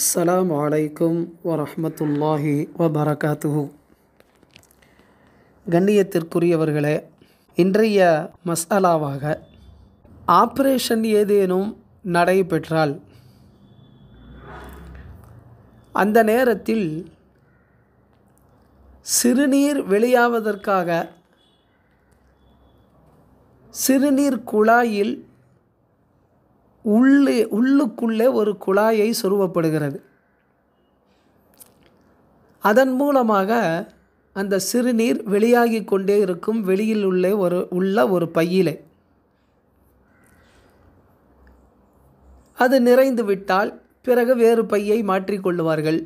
அஸ்லாம் வலைக்கும் வரமத்துல்லாஹி வபரகாத்துஹு கண்ணியத்திற்குரியவர்களே இன்றைய மசாலாவாக ஆப்ரேஷன் ஏதேனும் நடைபெற்றால் அந்த நேரத்தில் சிறுநீர் வெளியாவதற்காக சிறுநீர் குழாயில் உள்ளே உள்ளுக்குள்ளே ஒரு குழாயை சொருவப்படுகிறது அதன் மூலமாக அந்த சிறுநீர் வெளியாகி கொண்டே இருக்கும் வெளியில் உள்ளே ஒரு உள்ள ஒரு பையிலே அது நிறைந்து விட்டால் பிறகு வேறு பையை மாற்றிக்கொள்வார்கள்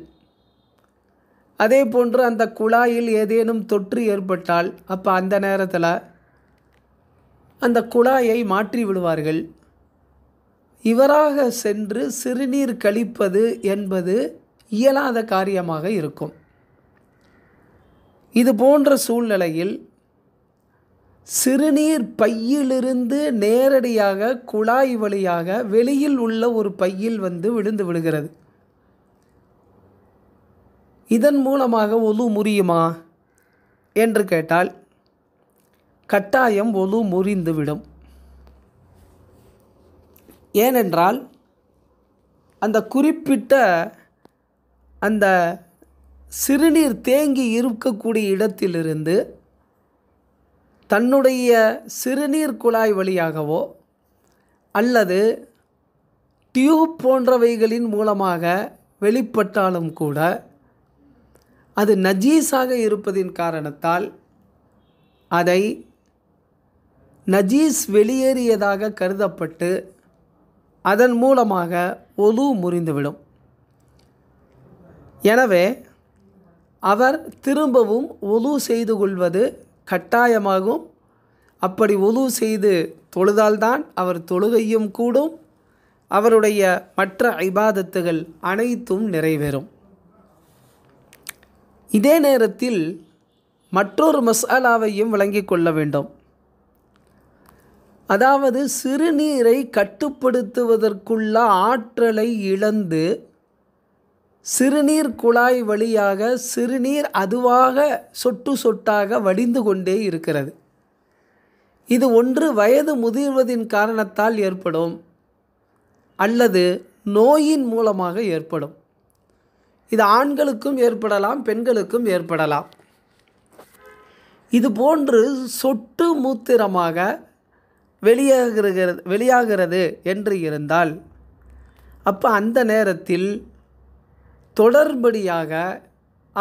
அதே போன்று அந்த குழாயில் ஏதேனும் தொற்று ஏற்பட்டால் அப்போ அந்த நேரத்தில் அந்த குழாயை மாற்றி விடுவார்கள் இவராக சென்று சிறுநீர் கழிப்பது என்பது இயலாத காரியமாக இருக்கும் இது போன்ற சூழ்நிலையில் சிறுநீர் பையிலிருந்து நேரடியாக குழாய் வழியாக வெளியில் உள்ள ஒரு பையில் வந்து விழுந்து விடுகிறது இதன் மூலமாக ஒலு முறியுமா என்று கேட்டால் கட்டாயம் ஒலு முறிந்துவிடும் ஏனென்றால் அந்த குறிப்பிட்ட அந்த சிறுநீர் தேங்கி இருக்கக்கூடிய இடத்திலிருந்து தன்னுடைய சிறுநீர் குழாய் வழியாகவோ அல்லது டியூப் போன்றவைகளின் மூலமாக வெளிப்பட்டாலும் கூட அது நஜீஸாக இருப்பதின் காரணத்தால் அதை நஜீஸ் வெளியேறியதாக கருதப்பட்டு அதன் மூலமாக ஒலு முறிந்துவிடும் எனவே அவர் திரும்பவும் ஒலு செய்து கொள்வது கட்டாயமாகும் அப்படி ஒலு செய்து தொழுதால்தான் அவர் தொழுகையும் கூடும் அவருடைய மற்ற ஐபாதத்துகள் அனைத்தும் நிறைவேறும் இதே நேரத்தில் மற்றொரு மசாலாவையும் விளங்கிக் கொள்ள வேண்டும் அதாவது சிறுநீரை கட்டுப்படுத்துவதற்குள்ள ஆற்றலை இழந்து சிறுநீர் குழாய் வழியாக சிறுநீர் அதுவாக சொட்டு சொட்டாக வடிந்து கொண்டே இருக்கிறது இது ஒன்று வயது முதிர்வதின் காரணத்தால் ஏற்படும் அல்லது நோயின் மூலமாக ஏற்படும் இது ஆண்களுக்கும் ஏற்படலாம் பெண்களுக்கும் ஏற்படலாம் இது போன்று சொட்டு மூத்திரமாக வெளியாகிறது வெளியாகிறது என்று இருந்தால் அப்போ அந்த நேரத்தில் தொடர்படியாக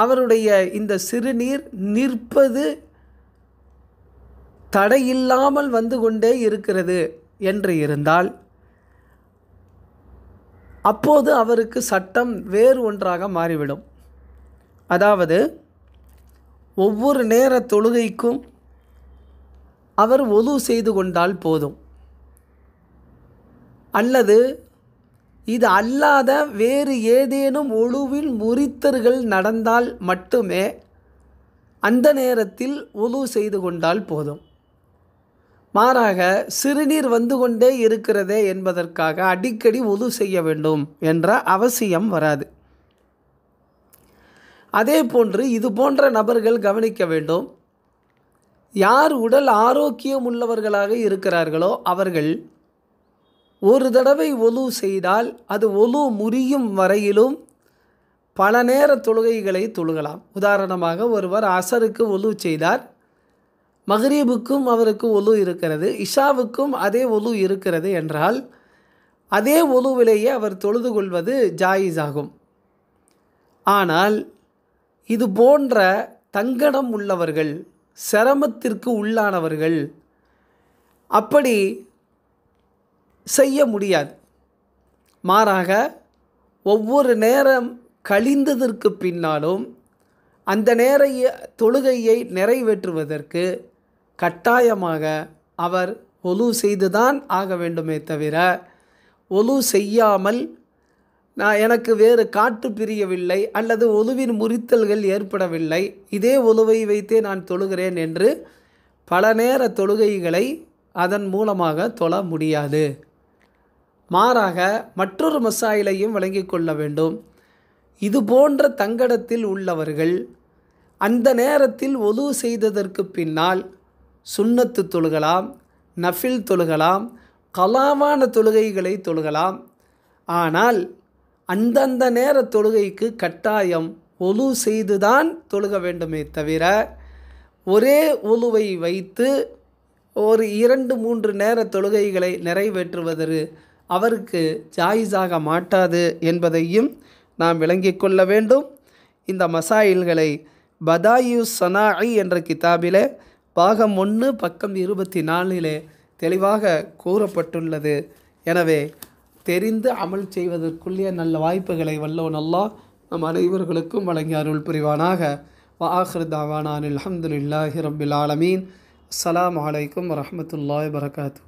அவருடைய இந்த சிறுநீர் நிற்பது தடையில்லாமல் வந்து கொண்டே இருக்கிறது என்று இருந்தால் அப்போது அவருக்கு சட்டம் வேறு ஒன்றாக மாறிவிடும் அதாவது ஒவ்வொரு நேர தொழுகைக்கும் அவர் ஒது செய்து கொண்டால் போதும் அல்லது இது அல்லாத வேறு ஏதேனும் ஒழுவில் முறித்தர்கள் நடந்தால் மட்டுமே அந்த நேரத்தில் ஒது செய்து கொண்டால் போதும் மாறாக சிறுநீர் வந்து கொண்டே இருக்கிறதே என்பதற்காக அடிக்கடி உது செய்ய வேண்டும் என்ற அவசியம் வராது அதே போன்று இது போன்ற நபர்கள் கவனிக்க வேண்டும் யார் உடல் ஆரோக்கியம் உள்ளவர்களாக இருக்கிறார்களோ அவர்கள் ஒரு தடவை ஒலு செய்தால் அது ஒலு முறியும் வரையிலும் பல நேர தொழுகைகளை தொழுகலாம் உதாரணமாக ஒருவர் அசருக்கு ஒலு செய்தார் மஹரீபுக்கும் அவருக்கு ஒலு இருக்கிறது இஷாவுக்கும் அதே ஒலு இருக்கிறது என்றால் அதே ஒலுவிலேயே அவர் தொழுது கொள்வது ஜாயிஸ் ஆகும் ஆனால் இது போன்ற தங்கடம் உள்ளவர்கள் சிரமத்திற்கு உள்ளானவர்கள் அப்படி செய்ய முடியாது மாறாக ஒவ்வொரு நேரம் கழிந்ததற்கு பின்னாலும் அந்த நேர தொழுகையை நிறைவேற்றுவதற்கு கட்டாயமாக அவர் ஒலு செய்துதான் ஆக வேண்டுமே தவிர ஒலு செய்யாமல் நான் எனக்கு வேறு காற்று பிரியவில்லை அல்லது ஒழுவின் முறித்தல்கள் ஏற்படவில்லை இதே ஒழுவை வைத்தே நான் தொழுகிறேன் என்று பல நேர தொழுகைகளை அதன் மூலமாக தொழ முடியாது மாறாக மற்றொரு மசாயிலையும் வழங்கிக் கொள்ள வேண்டும் இது போன்ற தங்கடத்தில் உள்ளவர்கள் அந்த நேரத்தில் ஒது செய்ததற்கு பின்னால் சுண்ணத்து தொழுகலாம் நஃபில் தொழுகலாம் கலாவான தொழுகைகளை தொழுகலாம் ஆனால் அந்தந்த நேர தொழுகைக்கு கட்டாயம் ஒலு செய்துதான் தொழுக வேண்டுமே தவிர ஒரே ஒலுவை வைத்து ஒரு இரண்டு மூன்று நேர தொழுகைகளை நிறைவேற்றுவது அவருக்கு ஜாயிஸாக மாட்டாது என்பதையும் நாம் விளங்கிக் கொள்ள வேண்டும் இந்த மசாயில்களை பதாயு சனாயி என்ற கிதாபிலே பாகம் ஒன்று பக்கம் இருபத்தி நாலிலே தெளிவாக கூறப்பட்டுள்ளது எனவே தெரிந்து அமல் செய்வதற்குள்ளே நல்ல வாய்ப்புகளை வல்லவன் நல்லா நம் அனைவர்களுக்கும் வழங்கி அருள் புரிவானாக வாஹர் தாவானான் அலமதுல்லாஹி ரபில் ஆலமீன் அஸ்லாம் வலைக்கம் வரமத்துல்லா வரகாத்து